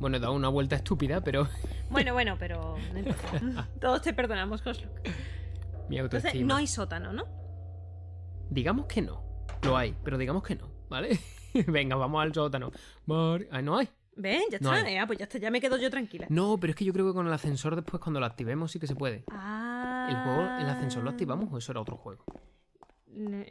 Bueno, he dado una vuelta estúpida, pero. Bueno, bueno, pero. Todos te perdonamos, Coslock. Mi autoestima. Entonces, no hay sótano, ¿no? Digamos que no. Lo hay, pero digamos que no, ¿vale? Venga, vamos al sótano. Ah, no hay. Ven, ya está. Eh, ah, pues ya me quedo yo tranquila. No, pero es que yo creo que con el ascensor después, cuando lo activemos, sí que se puede. Ah. ¿El el ascensor lo activamos o eso era otro juego? Ah.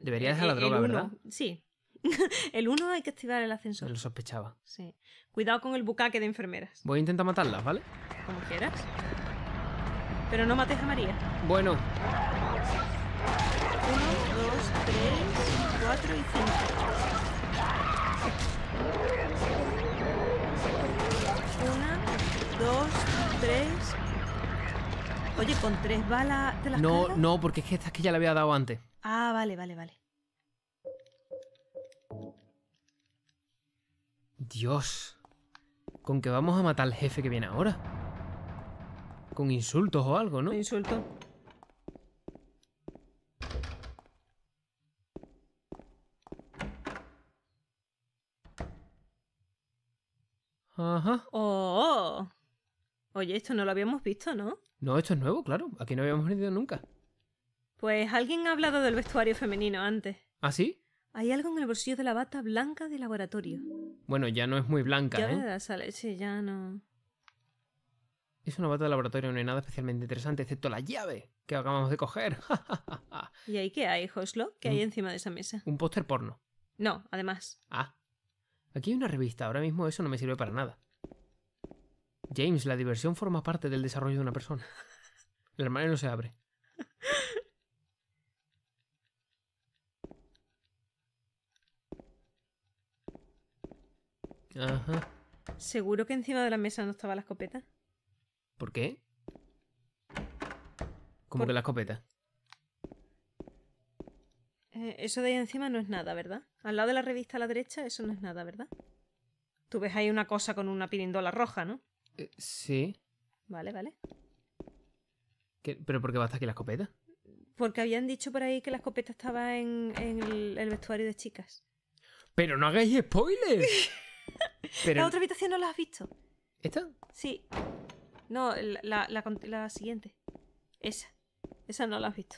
Debería dejar la eh, droga, ¿verdad? Sí. el 1 hay que activar el ascensor. Lo sospechaba. Sí. Cuidado con el bucaque de enfermeras. Voy a intentar matarlas, ¿vale? Como quieras. Pero no mates a María. Bueno. 1, 2, 3, 4 y 5. 1, 2, 3. Oye, con 3 balas te las No, no, porque es que estas que ya le había dado antes. Ah, vale, vale, vale. Dios. Con qué vamos a matar al jefe que viene ahora. Con insultos o algo, ¿no? Insultos. Ajá. Oh, oh, Oye, esto no lo habíamos visto, ¿no? No, esto es nuevo, claro. Aquí no habíamos venido nunca. Pues alguien ha hablado del vestuario femenino antes. ¿Ah, sí? Hay algo en el bolsillo de la bata blanca de laboratorio. Bueno, ya no es muy blanca, ya ¿eh? Sale, sí, ya no. Es una bata de laboratorio, no hay nada especialmente interesante, excepto la llave que acabamos de coger. ¿Y ahí qué hay, Joslo? ¿Qué hay encima de esa mesa? Un póster porno. No, además. Ah. Aquí hay una revista, ahora mismo eso no me sirve para nada. James, la diversión forma parte del desarrollo de una persona. El hermano no se abre. Ajá. ¿Seguro que encima de la mesa no estaba la escopeta? ¿Por qué? ¿Cómo que la escopeta? Eh, eso de ahí encima no es nada, ¿verdad? Al lado de la revista a la derecha, eso no es nada, ¿verdad? Tú ves ahí una cosa con una pirindola roja, ¿no? Eh, sí. Vale, vale. ¿Pero por qué va hasta aquí la escopeta? Porque habían dicho por ahí que la escopeta estaba en, el, el vestuario de chicas. ¡Pero no hagáis spoilers! Pero... La otra habitación no la has visto. ¿Esta? Sí. No, la, la, la, siguiente. Esa. Esa no la has visto.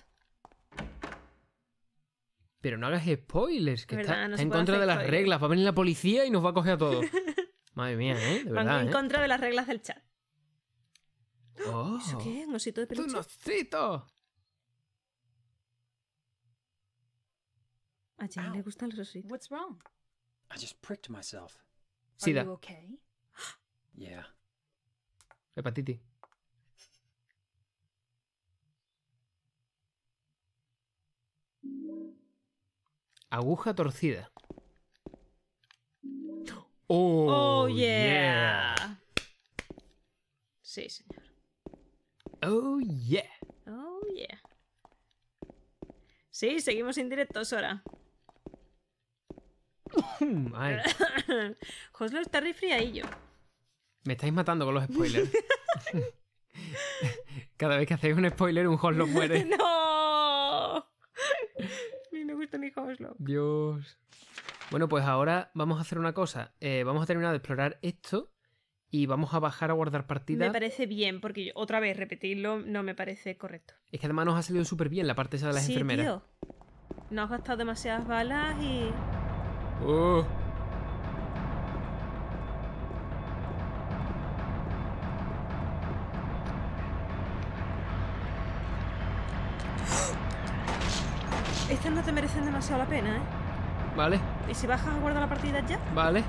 Pero no hagas spoilers, que está, en contra de las reglas. Va a venir la policía y nos va a coger a todos. Madre mía, ¿eh? De verdad, en ¿eh? contra de las reglas del chat. Oh, ¿Eso qué? ¿Un osito de peluche? ¡Un osito! A Jane le gustan los ositos. What's wrong? I just pricked myself. SIDA. Okay? Yeah. Hepatitis. Aguja torcida. Oh, oh yeah. Sí, señor. Oh yeah. Oh yeah. Sí, seguimos en directo, Sora. Mm, ay. Hoslo está yo. Me estáis matando con los spoilers. Cada vez que hacéis un spoiler, un Joslo muere. ¡No! A me gusta ni Hoslo. Dios. Bueno, pues ahora vamos a hacer una cosa. Eh, vamos a terminar de explorar esto y vamos a bajar a guardar partida. Me parece bien, porque otra vez repetirlo no me parece correcto. Es que además nos ha salido súper bien la parte esa de las sí, Tío. No has gastado demasiadas balas y. Oh. Estas no te merecen demasiado la pena, ¿eh? Vale. ¿Y si bajas a guardar la partida ya? Vale.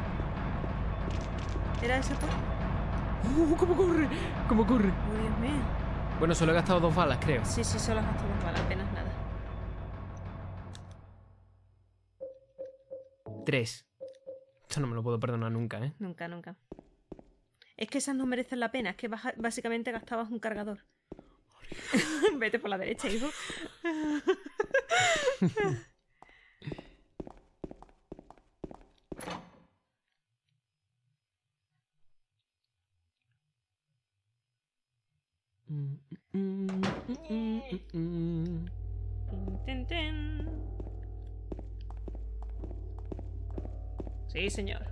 ¿Era esa por...? ¡Uh! Oh, ¿Cómo corre? ¿Cómo corre? Oh, Dios mío. Bueno, solo he gastado dos balas, creo. Sí, sí, solo he gastado dos balas, apenas nada. Tres. Esto no me lo puedo perdonar nunca, ¿eh? Nunca, nunca. Es que esas no merecen la pena, es que básicamente gastabas un cargador. Vete por la derecha, hijo. Sí, señor.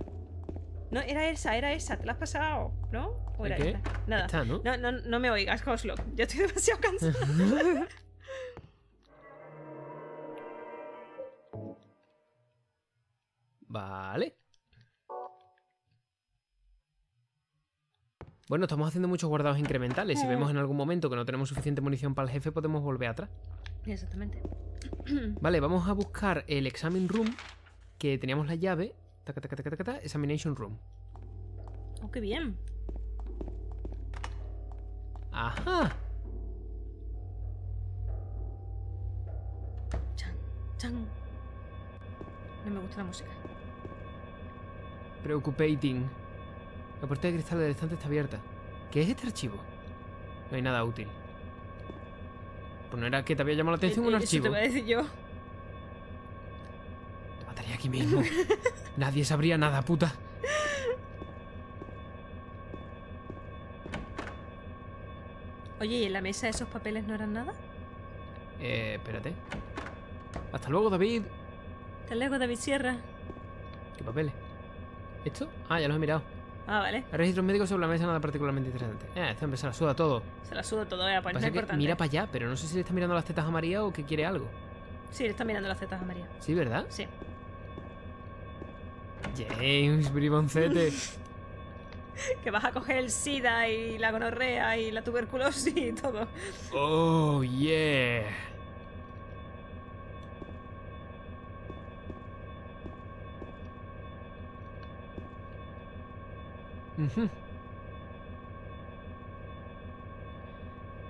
No, era esa, era esa, te la has pasado, ¿no? ¿O era Esta? Nada. No, no me oigas, Hoslock. Yo estoy demasiado cansado. vale. Bueno, estamos haciendo muchos guardados incrementales. Si mm. vemos en algún momento que no tenemos suficiente munición para el jefe, podemos volver atrás. Exactamente. Vale, vamos a buscar el examen room, que teníamos la llave, Examination Room. Oh, qué bien. Ajá. Chan, chan. No me gusta la música. Preocupating. La puerta de cristal del estante está abierta. ¿Qué es este archivo? No hay nada útil. Pues no era que te había llamado la atención un eh, eh, archivo. Eso te voy a decir yo. Te mataría aquí mismo. Nadie sabría nada, puta. Oye, ¿y en la mesa esos papeles no eran nada? Eh, espérate. Hasta luego, David. Hasta luego, David Sierra. ¿Qué papeles? ¿Esto? Ah, ya los he mirado. Ah, vale. Registros médicos sobre la mesa nada particularmente interesante. Eh, esto hombre se la suda todo. Se la suda todo, eh, pues Mira para allá, pero no sé si le está mirando las tetas a María o que quiere algo. Sí, le está mirando las tetas a María. ¿Sí, verdad? Sí. James, briboncete. que vas a coger el SIDA y la gonorrea y la tuberculosis y todo. Oh, yeah.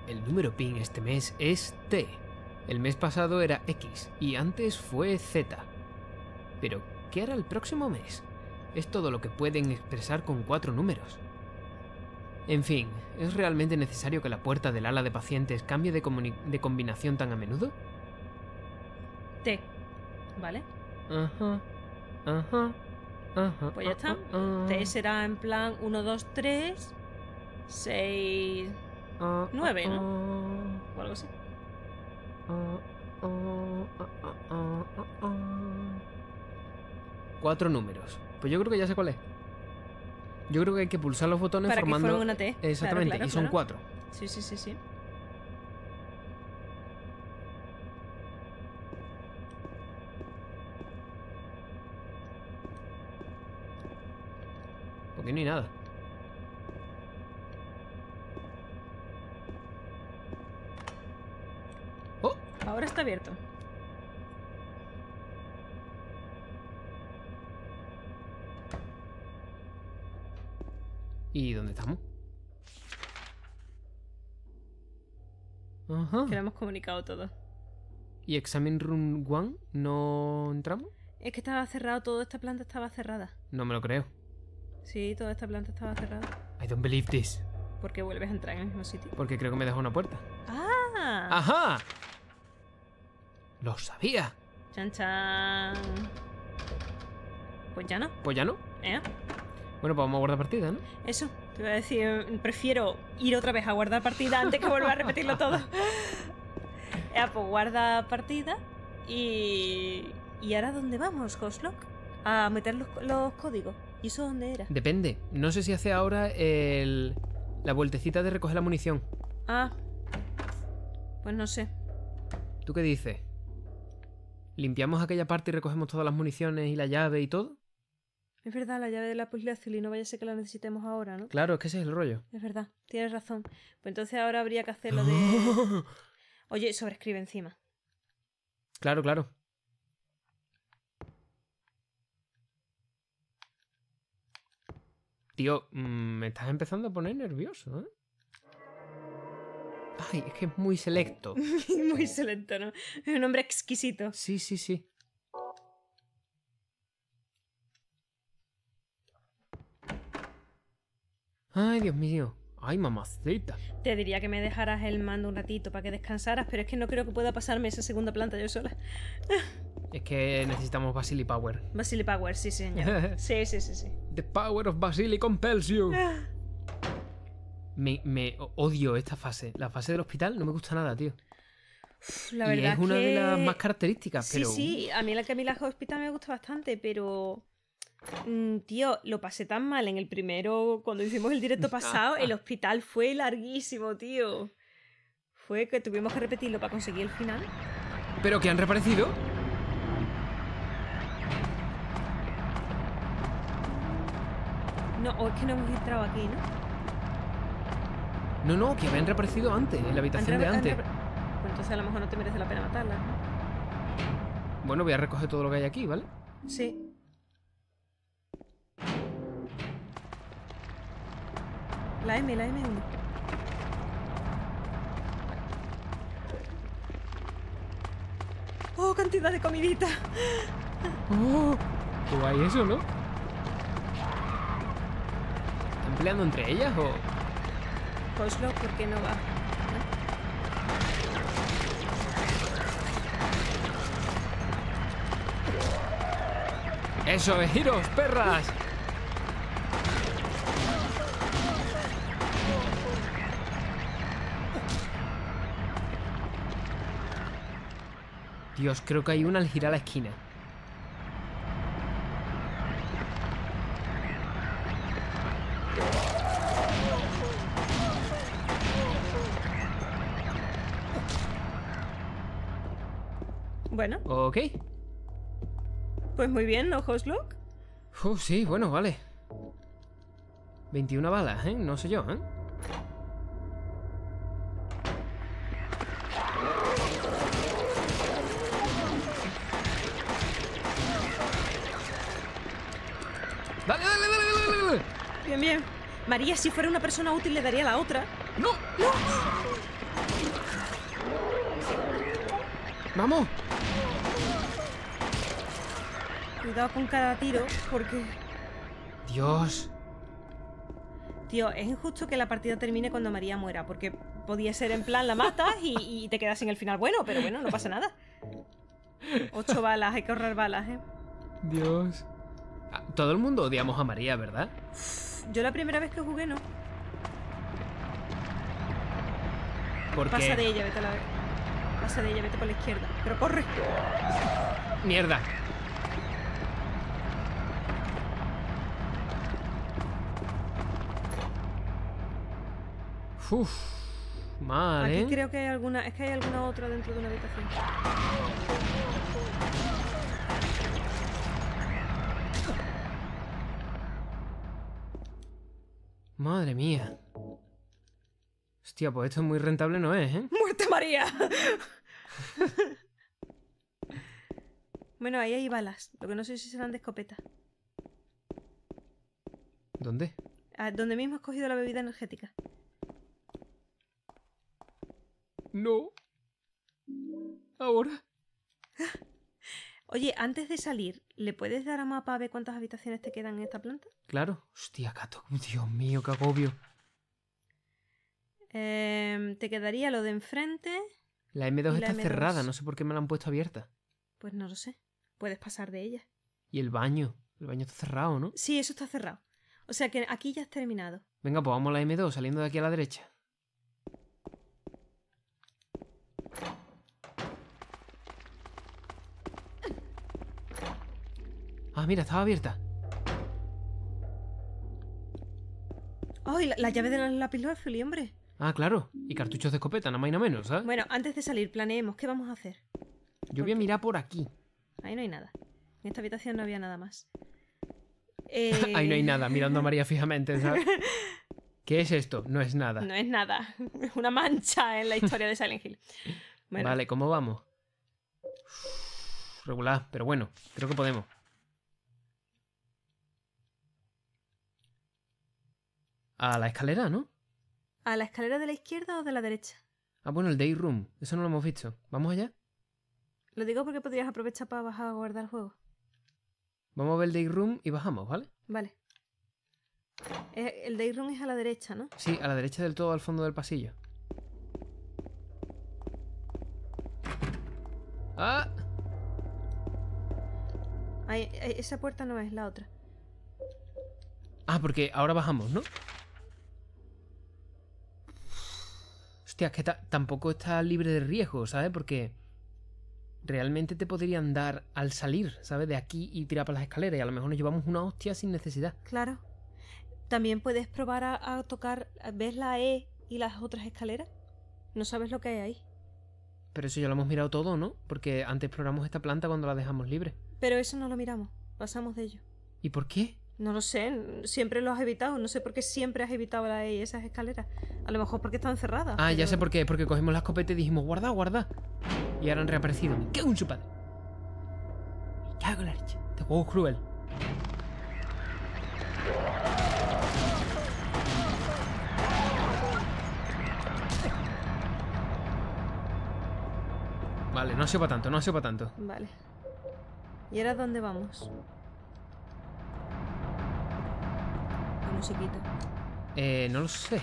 El número PIN este mes es T. El mes pasado era X y antes fue Z. Pero ¿Qué hará el próximo mes. Es todo lo que pueden expresar con cuatro números. En fin, ¿es realmente necesario que la puerta del ala de pacientes cambie de, combinación tan a menudo? T. ¿Vale? Ajá. Ajá. Ajá. Pues ya está. T será en plan 1, 2, 3, 6, 9, ¿no? Ah. O algo así. Ah, ah, Cuatro números. Pues yo creo que ya sé cuál es. Yo creo que hay que pulsar los botones formando. T. Exactamente, y son cuatro. Sí, sí, sí, sí. Porque no hay nada. Oh. Ahora está abierto. ¿Y dónde estamos? Ajá. Que lo hemos comunicado todo. ¿Y Examen Room 1 no entramos? Es que estaba cerrado, toda esta planta estaba cerrada. No me lo creo. Sí, toda esta planta estaba cerrada. I don't believe this. ¿Por qué vuelves a entrar en el mismo sitio? Porque creo que me dejó una puerta. ¡Ah! ¡Ajá! ¡Lo sabía! ¡Chan, chan! Pues ya no. Pues ya no. ¿Eh? Bueno, pues vamos a guardar partida, ¿no? Eso, te voy a decir, prefiero ir otra vez a guardar partida antes que vuelva a repetirlo todo. ya, pues guarda partida y... ¿Y ahora dónde vamos, Coslock? A meter los, los códigos. ¿Y eso dónde era? Depende. No sé si hace ahora el... la vueltecita de recoger la munición. Ah, pues no sé. ¿Tú qué dices? ¿Limpiamos aquella parte y recogemos todas las municiones y la llave y todo? Es verdad, la llave de la y no vaya a ser que la necesitemos ahora, ¿no? Claro, es que ese es el rollo. Es verdad, tienes razón. Pues entonces ahora habría que hacer lo de. Oye, sobrescribe encima. Claro, claro. Tío, mm, me estás empezando a poner nervioso, ¿eh? Ay, es que es muy selecto. muy selecto, ¿no? Es un hombre exquisito. Sí, sí, sí. Ay, Dios mío. Ay, mamacita. Te diría que me dejaras el mando un ratito para que descansaras, pero es que no creo que pueda pasarme esa segunda planta yo sola. es que necesitamos Basili Power. Basili Power, sí, señor. sí, sí, sí, sí. The power of Basili compels you. Ah. me, odio esta fase. La fase del hospital no me gusta nada, tío. la y verdad es una de las más características, pero... Sí, sí, a mí la Camila Hospital me gusta bastante, pero... Mm, tío, lo pasé tan mal en el primero, cuando hicimos el directo pasado, el hospital fue larguísimo, tío. Fue que tuvimos que repetirlo para conseguir el final. ¿Pero ¿qué han reaparecido? No, o oh, es que no hemos entrado aquí, ¿no? No, no, que habían reaparecido antes, en la habitación de antes. Pues entonces a lo mejor no te merece la pena matarla. ¿no? Bueno, voy a recoger todo lo que hay aquí, ¿vale? Sí. La M, la m ¡Oh, cantidad de comidita! ¡Oh! ¡Qué guay eso, ¿no? ¿Están peleando entre ellas o...? Pues no, porque no va. ¡Eso es! ¡Giros, perras! Dios, creo que hay una al girar la esquina. Bueno. Ok. Pues muy bien, ¿no, look. Oh, uh, sí, bueno, vale. 21 balas, ¿eh? No sé yo, ¿eh? María, si fuera una persona útil, le daría la otra. ¡No! ¡No! ¡Vamos! Cuidado con cada tiro, porque... Dios. Tío, es injusto que la partida termine cuando María muera, porque podía ser en plan la matas y, y, te quedas sin el final bueno, pero bueno, no pasa nada. Ocho balas, hay que ahorrar balas, ¿eh? Dios. Todo el mundo odiamos a María, ¿verdad? Yo la primera vez que jugué no. ¿Por Pasa de ella, vete a la Pasa de ella, vete por la izquierda. Pero corre. Mierda. Uf, mal, Aquí creo que hay alguna... Es que hay alguna otra dentro de una habitación. Madre mía. Hostia, pues esto es muy rentable, ¿no es, eh? ¡Muerte María! bueno, ahí hay balas. Lo que no sé si serán de escopeta. ¿Dónde? Ah, donde mismo has cogido la bebida energética. No. Ahora. Oye, antes de salir, ¿Le puedes dar a mapa a ver cuántas habitaciones te quedan en esta planta? Claro. Hostia, gato. Dios mío, qué agobio. Em, te quedaría lo de enfrente. La M2 está cerrada, no sé por qué me la han puesto abierta. Pues no lo sé. Puedes pasar de ella. Y el baño. El baño está cerrado, ¿no? Sí, eso está cerrado. O sea que aquí ya has terminado. Venga, pues vamos a la M2, saliendo de aquí a la derecha. Ah, mira, estaba abierta. ¡Ay, la, llave de la lápiz hombre! Ah, claro. Y cartuchos de escopeta, nada más y nada menos, ¿sabes? Bueno, antes de salir, planeemos. ¿Qué vamos a hacer? Yo voy a mirar por aquí. Ahí no hay nada. En esta habitación no había nada más. Ahí no hay nada, mirando a María fijamente, ¿sabes? ¿Qué es esto? No es nada. No es nada. Es una mancha en la historia de Silent Hill. Vale, ¿cómo vamos? Regular, pero bueno, creo que podemos. A la escalera, ¿no? ¿A la escalera de la izquierda o de la derecha? Ah, bueno, el day room. Eso no lo hemos visto. ¿Vamos allá? Lo digo porque podrías aprovechar para bajar a guardar el juego. Vamos a ver el day room y bajamos, ¿vale? Vale. Eh, el day room es a la derecha, ¿no? Sí, a la derecha del todo, al fondo del pasillo. ¡Ah! esa puerta no es la otra. Ah, porque ahora bajamos, ¿no? hostia, que tampoco está libre de riesgo, ¿sabes? Porque realmente te podrían dar al salir, ¿sabes? De aquí y tirar para las escaleras y a lo mejor nos llevamos una hostia sin necesidad. Claro. También puedes probar a, tocar, ¿ves la E y las otras escaleras? No sabes lo que hay ahí. Pero eso ya lo hemos mirado todo, ¿no? Porque antes exploramos esta planta cuando la dejamos libre. Pero eso no lo miramos, pasamos de ello. ¿Y por qué? No lo sé, siempre lo has evitado. No sé por qué siempre has evitado e esas escaleras. A lo mejor porque están cerradas. Ah, ya sé por qué. Porque cogimos la escopeta y dijimos, guarda, guarda. Y ahora han reaparecido. ¡Qué un chupado! ¡Cago la leche! Te este juego cruel. Vale, no ha sido tanto, no ha sido tanto. Vale. ¿Y ahora dónde vamos? no Eh, no lo sé.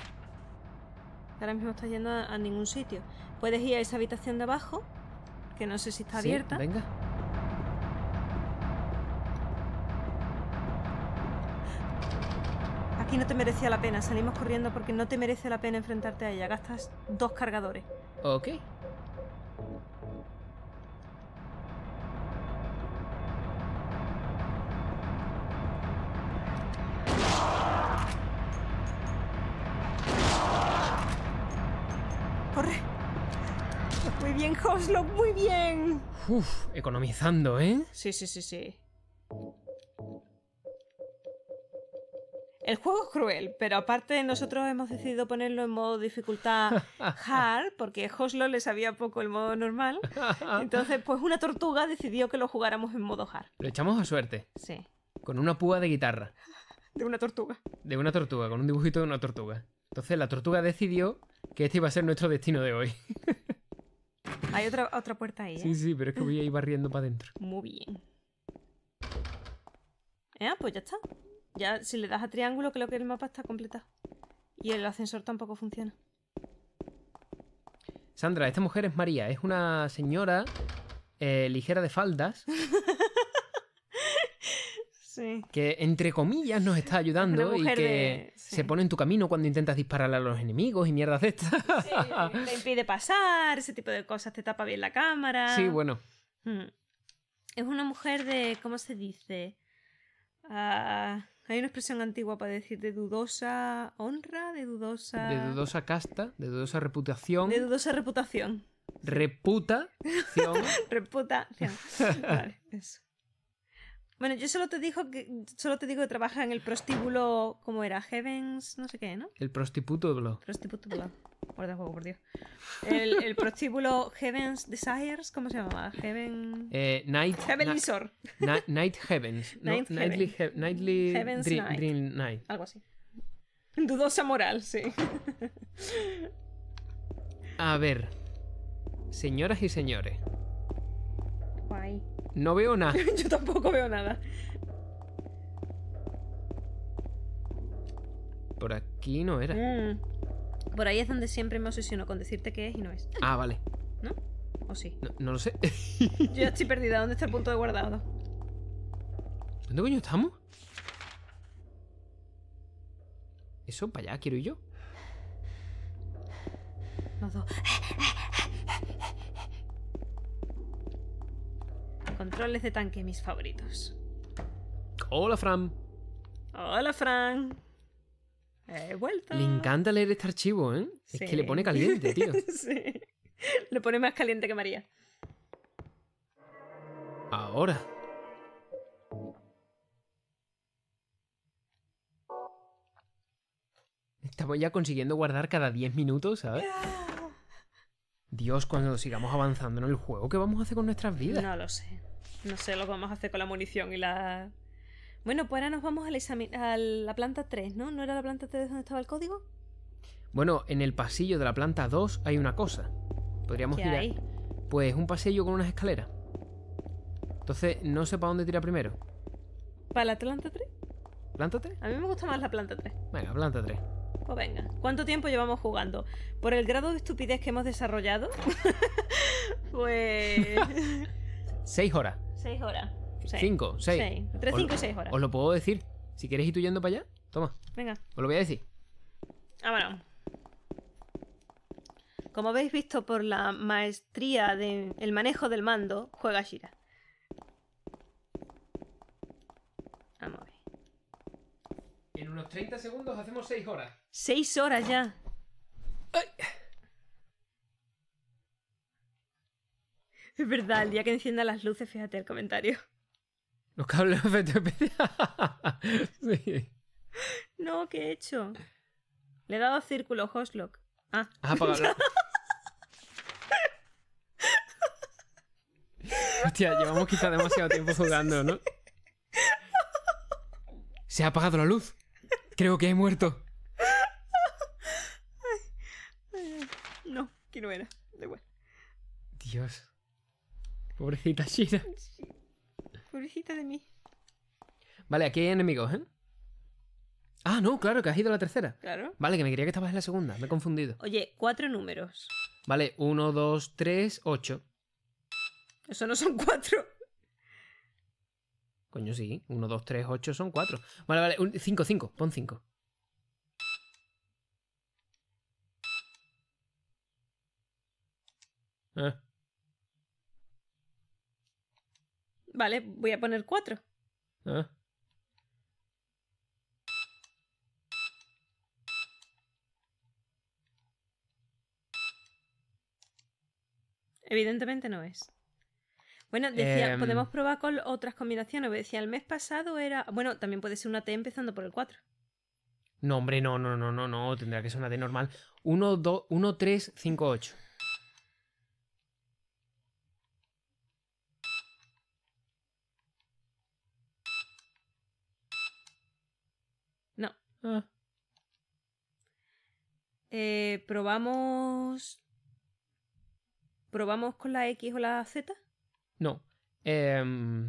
Ahora mismo estás yendo a, ningún sitio. Puedes ir a esa habitación de abajo, que no sé si está abierta. Venga. Aquí no te merecía la pena. Salimos corriendo porque no te merece la pena enfrentarte a ella. Gastas dos cargadores. Ok. Corre. Muy bien, Hoslo, muy bien. Uf, economizando, ¿eh? Sí, sí, sí, sí. El juego es cruel, pero aparte nosotros hemos decidido ponerlo en modo dificultad hard, porque Hoslo le sabía poco el modo normal. Entonces, pues una tortuga decidió que lo jugáramos en modo hard. Lo echamos a suerte. Sí. Con una púa de guitarra. De una tortuga. De una tortuga, con un dibujito de una tortuga. Entonces la tortuga decidió que este iba a ser nuestro destino de hoy. Hay otra, otra puerta ahí. ¿eh? Sí, sí, pero es que voy a ir barriendo para adentro. Muy bien. Eh, pues ya está. Ya si le das a triángulo creo que el mapa está completado. Y el ascensor tampoco funciona. Sandra, esta mujer es María. Es una señora eh, ligera de faldas Que entre comillas nos está ayudando y que se pone en tu camino cuando intentas dispararle a los enemigos y mierdas de estas. Sí, impide pasar, ese tipo de cosas, te tapa bien la cámara. Sí, bueno. Hmm. Es una mujer de. ¿Cómo se dice? Ah, hay una expresión antigua para decir de dudosa honra, de dudosa. De dudosa casta, de dudosa reputación. De dudosa reputación. Reputación. reputación. Vale, eso. Bueno, yo solo te digo que solo te digo que trabaja en el prostíbulo, ¿cómo era? Heavens, no sé qué, ¿no? El prostíbulo. Prostíbulo. Por juego, por Dios. El, el, prostíbulo Heavens Desires, ¿cómo se llamaba? Heaven. Eh, night. Heavenly Sor. night Heavens. Nightly, Heavens night. dream Night. Algo así. Dudosa moral, sí. A ver. Señoras y señores. No veo nada. Yo tampoco veo nada. Por aquí no era. Mm. Por ahí es donde siempre me obsesiono con decirte que es y no es. Ah, vale. ¿No? ¿O sí? No, lo sé. Yo ya estoy perdida. ¿Dónde está el punto de guardado? ¿Dónde coño estamos? Eso para allá quiero ir yo. Los dos. Controles de tanque, mis favoritos. Hola, Fran. Hola, Fran. He vuelto. Le encanta leer este archivo, ¿eh? Es que le pone caliente, tío. sí. Le pone más caliente que María. Ahora. Estamos ya consiguiendo guardar cada 10 minutos, ¿sabes? Dios, cuando sigamos avanzando en el juego, ¿qué vamos a hacer con nuestras vidas? No lo sé. No sé lo que vamos a hacer con la munición y la. Bueno, pues ahora nos vamos al a la planta 3, ¿no? ¿No era la planta 3 donde estaba el código? Bueno, en el pasillo de la planta 2 hay una cosa. Podríamos ¿Qué ahí. Pues un pasillo con unas escaleras. Entonces, no sé para dónde tirar primero. ¿Para la planta 3? ¿Planta 3? A mí me gusta más la planta 3. Venga, planta 3. Pues venga, ¿cuánto tiempo llevamos jugando? Por el grado de estupidez que hemos desarrollado, pues... seis horas. Seis horas. Cinco, seis. Entre cinco y seis horas. Os lo puedo decir. Si queréis ir tú yendo para allá, toma. Venga. Os lo voy a decir. Vámonos. Como habéis visto por la maestría del manejo del mando, juega Shira. Vamos a ver. En unos 30 segundos hacemos 6 horas. Seis horas ya. Es verdad, el día que encienda las luces, fíjate el comentario. Los cables FTP. No, ¿qué he hecho? Le he dado círculo, hostlock. Ah. ah la luz. Hostia, llevamos quizá demasiado tiempo jugando, ¿no? Se ha apagado la luz. Creo que he muerto. no era. Da igual. Dios. Pobrecita Shira. Pobrecita de mí. Vale, aquí hay enemigos, ¿eh? Ah, no, claro, que has ido a la tercera. Claro. Vale, que me quería que estabas en la segunda. Me he confundido. Oye, cuatro números. Vale, uno, dos, tres, ocho. Eso no son cuatro. Coño, sí. Uno, dos, tres, ocho son cuatro. Vale, vale. cinco, cinco. Pon cinco. Eh. Vale, voy a poner 4 eh. Evidentemente no es. Bueno, decía, em. podemos probar con otras combinaciones. Decía, el mes pasado era. Bueno, también puede ser una T empezando por el 4. No, hombre, no, no, no, no, no. Tendrá que ser una T normal. 1, 2, 1, 3, 5, 8. Ah. Eh, ¿Probamos. ¿Probamos con la X o la Z? No. Em,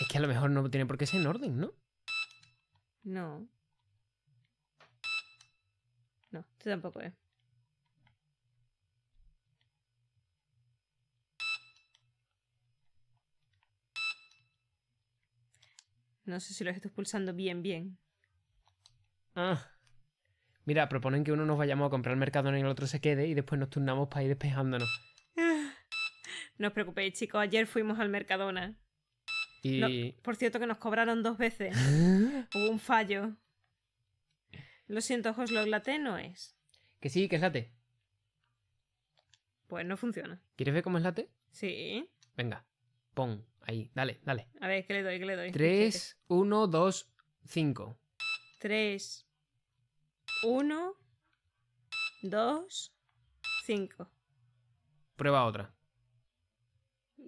es que a lo mejor no tiene por qué ser en orden, ¿no? No. No, este tampoco es. No sé si los estoy pulsando bien, bien. Ah. Mira, proponen que uno nos vayamos a comprar el Mercadona y el otro se quede y después nos turnamos para ir despejándonos. Ah. No os preocupéis, chicos. Ayer fuimos al Mercadona. Y... por cierto, que nos cobraron dos veces. Hubo un fallo. Lo siento, ojos, lo late no es. Que sí, que es late. Pues no funciona. ¿Quieres ver cómo es late? Sí. Venga. Pon, ahí, dale, dale. A ver, ¿qué le doy, ¿Qué le doy. 3, 1, 2, 5. 3, 1, 2, 5. Prueba otra.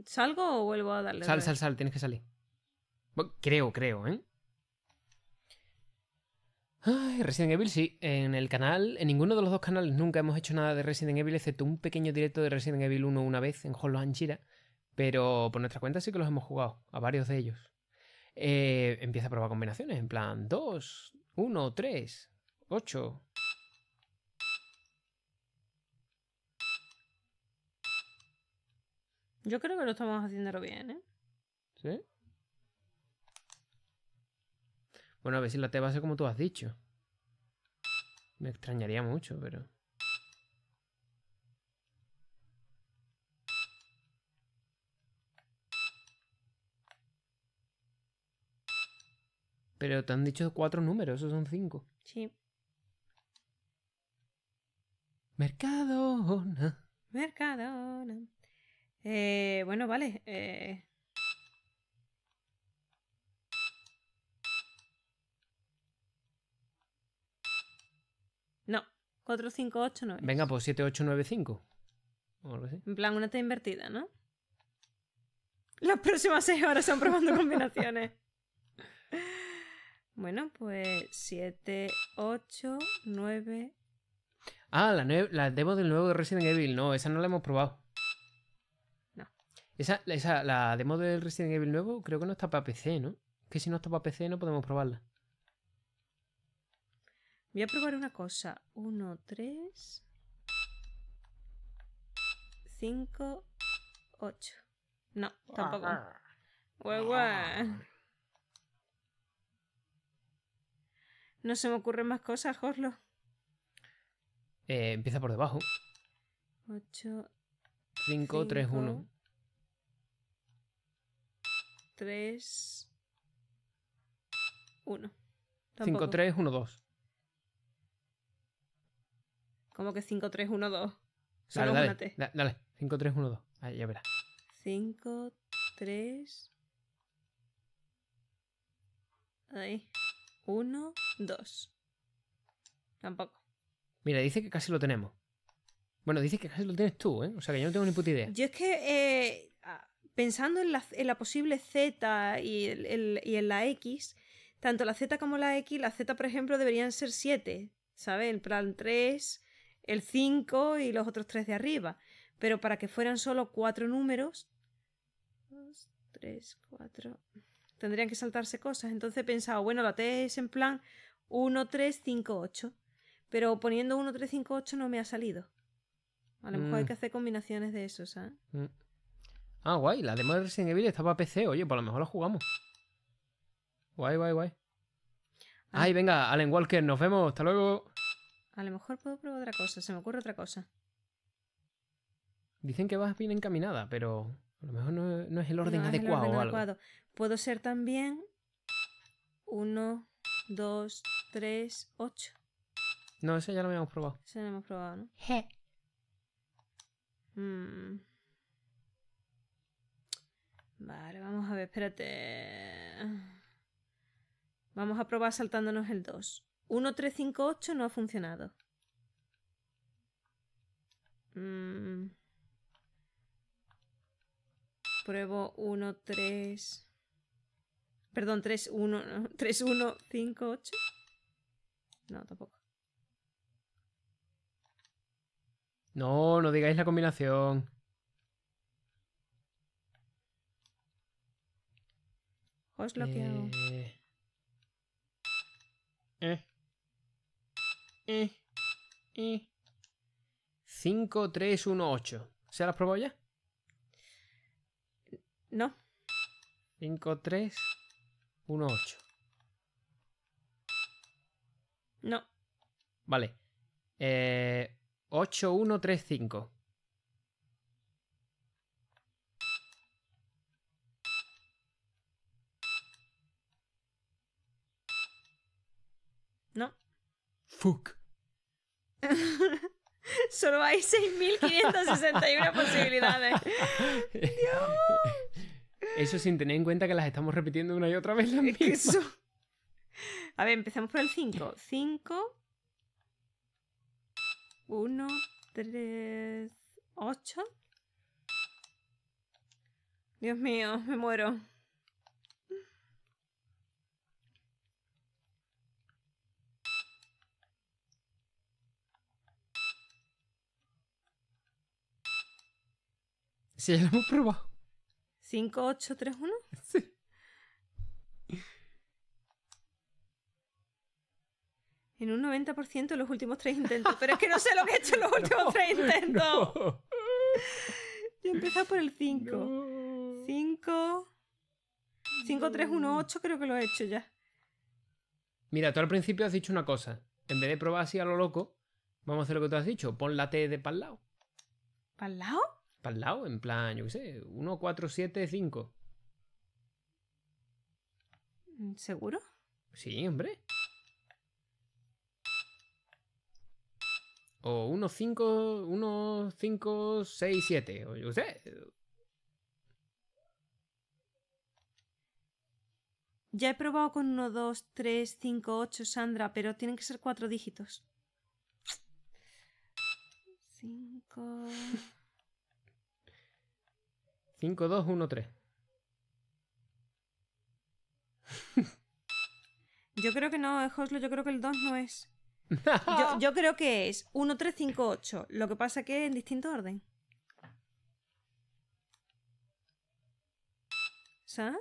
¿Salgo o vuelvo a darle? Sal, sal, sal, tienes que salir. Creo, creo, ¿eh? Ay, Resident Evil, sí. En el canal, en ninguno de los dos canales nunca hemos hecho nada de Resident Evil, excepto un pequeño directo de Resident Evil 1 una vez en Hollow Anchira. Pero por nuestra cuenta sí que los hemos jugado, a varios de ellos. Eh, empieza a probar combinaciones, en plan 2, 1, 3, 8. Yo creo que lo estamos haciéndolo bien, ¿eh? ¿Sí? Bueno, a ver si la te va a ser como tú has dicho. Me extrañaría mucho, pero... Pero te han dicho cuatro números, esos son cinco. Sí. Mercadona. Mercadona. Eh, bueno, vale. Eh... No, 4, 5, 8, 9. Venga, pues 7, 8, 9, 5. algo así. En plan, una T invertida, ¿no? Las próximas 6 horas son probando combinaciones. Bueno, pues 7, 8, 9. Ah, la, la demo del nuevo Resident Evil. No, esa no la hemos probado. No. Esa, esa, la demo del Resident Evil nuevo creo que no está para PC, ¿no? Que si no está para PC no podemos probarla. Voy a probar una cosa. 1, 3, 5, 8. No, tampoco. No se me ocurren más cosas, Joslo. Eh, empieza por debajo. 8. 5, 3, 1. 3. 1. 5, 3, 1, 2. ¿Cómo que 5, 3, 1, 2? dale, dale. 5, 3, 1, 2. Ahí ya verás. 5, 3. Ahí. 1, 2. Tampoco. Mira, dice que casi lo tenemos. Bueno, dice que casi lo tienes tú, ¿eh? O sea que yo no tengo ni puta idea. Yo es que eh, pensando en la, posible Z y, en la X, tanto la Z como la X, la Z, por ejemplo, deberían ser 7, ¿sabes? El plan 3, el 5 y los otros 3 de arriba. Pero para que fueran solo 4 números. 2, 3, 4 tendrían que saltarse cosas. Entonces he pensado, bueno, la T es en plan 1, 3, 5, 8. Pero poniendo 1, 3, 5, 8 no me ha salido. A lo mejor hay mm. que hacer combinaciones de esos, ¿sabes? Mm. Ah, guay, la demo de Resident Evil estaba para PC, oye, por pues lo mejor la jugamos. Guay, guay, guay. Ah. Ay, venga, allen Walker, nos vemos, hasta luego. A lo mejor puedo probar otra cosa, se me ocurre otra cosa. Dicen que vas bien encaminada, pero a lo mejor no, no es el orden no, adecuado. Es adecuado. Algo. Puedo ser también 1, 2, 3, 8. No, eso ya lo habíamos probado. Eso lo hemos probado, ¿no? Je. Mm. Vale, vamos a ver, espérate. Vamos a probar saltándonos el 2. 1, 3, 5, 8 no ha funcionado. Mmm. Pruebo 1, 3... Perdón, 3, 1, 3, 1, 5, 8. No, tampoco. No, no digáis la combinación. Os lo Eh. Eh. Eh. 5, 3, 1, 8. ¿Se las probó ya? No. 5, 3, 1, 8. No. Vale. Eh, 8, 1, 3, 5. No. Fuck. Solo hay 6.561 posibilidades. ¡Dios! Eso sin tener en cuenta que las estamos repitiendo una y otra vez las mismas. Eso. A ver, empezamos por el 5. 5. 1, 3, 8. Dios mío, me muero. Sí, lo hemos probado. 5831. Sí. En un 90% en los últimos tres intentos. Pero es que no sé lo que he hecho en los últimos 3 tres intentos. Yo he empezado por el 5. 5. 5, 3, 1, 8 creo que lo he hecho ya. Mira, tú al principio has dicho una cosa. En vez de probar así a lo loco, vamos a hacer lo que tú has dicho. Pon la T de para el lado. ¿Para lado? para el lado, en plan, yo qué sé, 1, 4, 7, 5. ¿Seguro? Sí, hombre. O 1, 5, 1, 5, 6, 7. O yo qué sé. Ya he probado con 1, 2, 3, 5, 8, Sandra, pero tienen que ser cuatro dígitos. 5. 5, 2, 1, 3. Yo creo que no, eh, Joslo, yo creo que el 2 no es. Yo, creo que es 1, 3, 5, 8. Lo que pasa que es en distinto orden. ¿Sabes?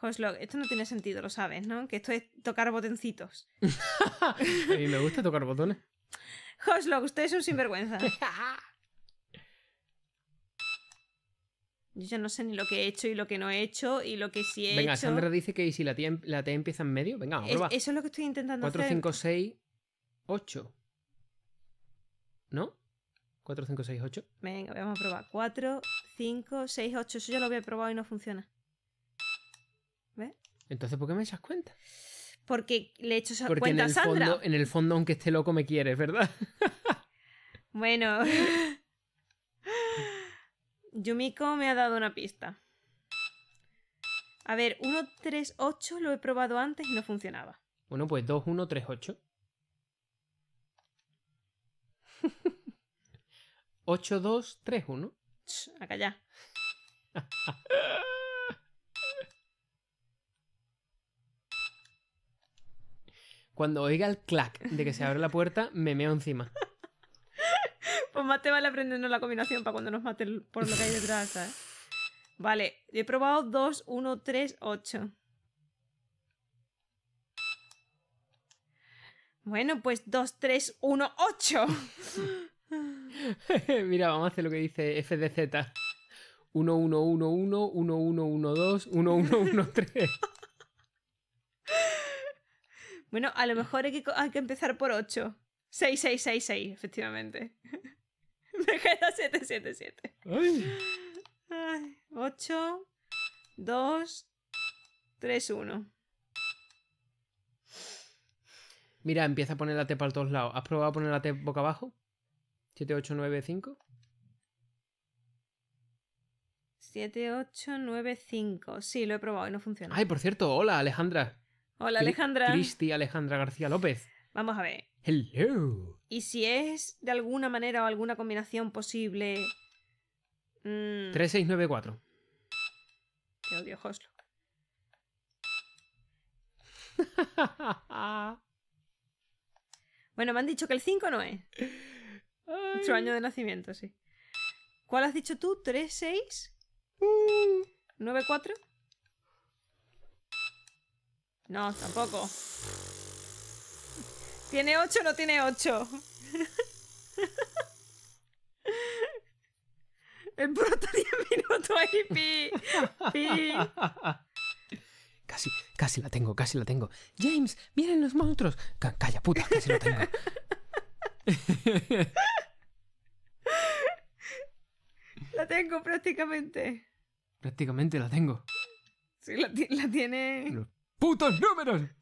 Joslo, esto no tiene sentido, lo sabes, ¿no? Que esto es tocar botoncitos. A mí me gusta tocar botones. Hoslock, usted es un sinvergüenza. Yo ya no sé ni lo que he hecho y lo que no he hecho y lo que sí he Venga, hecho. Venga, Sandra dice que si la, em, la T empieza en medio. Venga, es, Eso es lo que estoy intentando 4, hacer. 4, 5, 6, 8. ¿No? 4, 5, 6, 8. Venga, vamos a probar. 4, 5, 6, 8. Eso ya lo había probado y no funciona. ¿Ves? Entonces, ¿por qué me echas cuenta? Porque le he hecho esa cuenta a Sandra. En el fondo, aunque esté loco me quieres, ¿verdad? Bueno. Yumiko me ha dado una pista. A ver, 1, 3, 8, lo he probado antes y no funcionaba. Bueno, pues 2-1-3-8. 8-2-3-1. Acá ya. Cuando oiga el clac de que se abre la puerta, me meo encima. pues más te vale aprendernos la combinación para cuando nos maten por lo que hay detrás, ¿sabes? Vale, he probado 2, 1, 3, 8. Bueno, pues 2, 3, 1, 8. Mira, vamos a hacer lo que dice FDZ. 1, 1, 1, 1, 1, 1, 1, 2, 1, 1, 1, 3. Bueno, a lo mejor hay que, empezar por 8. 6, 6, 6, 6. efectivamente. Me queda 7, 7, 7. 8, 2, 3, 1. Mira, empieza a poner la T para todos lados. ¿Has probado poner la T boca abajo? 7, 8, 9, 5. 7, 8, 9, 5. Sí, lo he probado y no funciona. Ay, por cierto, hola Alejandra. Hola Alejandra. Cristi Alejandra García López. Vamos a ver. Hello. Y si es de alguna manera o alguna combinación posible. 3694. Mm. Te odio, bueno, me han dicho que el 5 no es. Su año de nacimiento, sí. ¿Cuál has dicho tú? 3694. No, tampoco. ¿Tiene ocho o no tiene ocho. El proto 10 minutos ahí, pi. Casi, casi la tengo, casi la tengo. James, miren los monstruos. calla, puta, casi la tengo. la tengo prácticamente. Prácticamente la tengo. Sí, la, tiene putos números.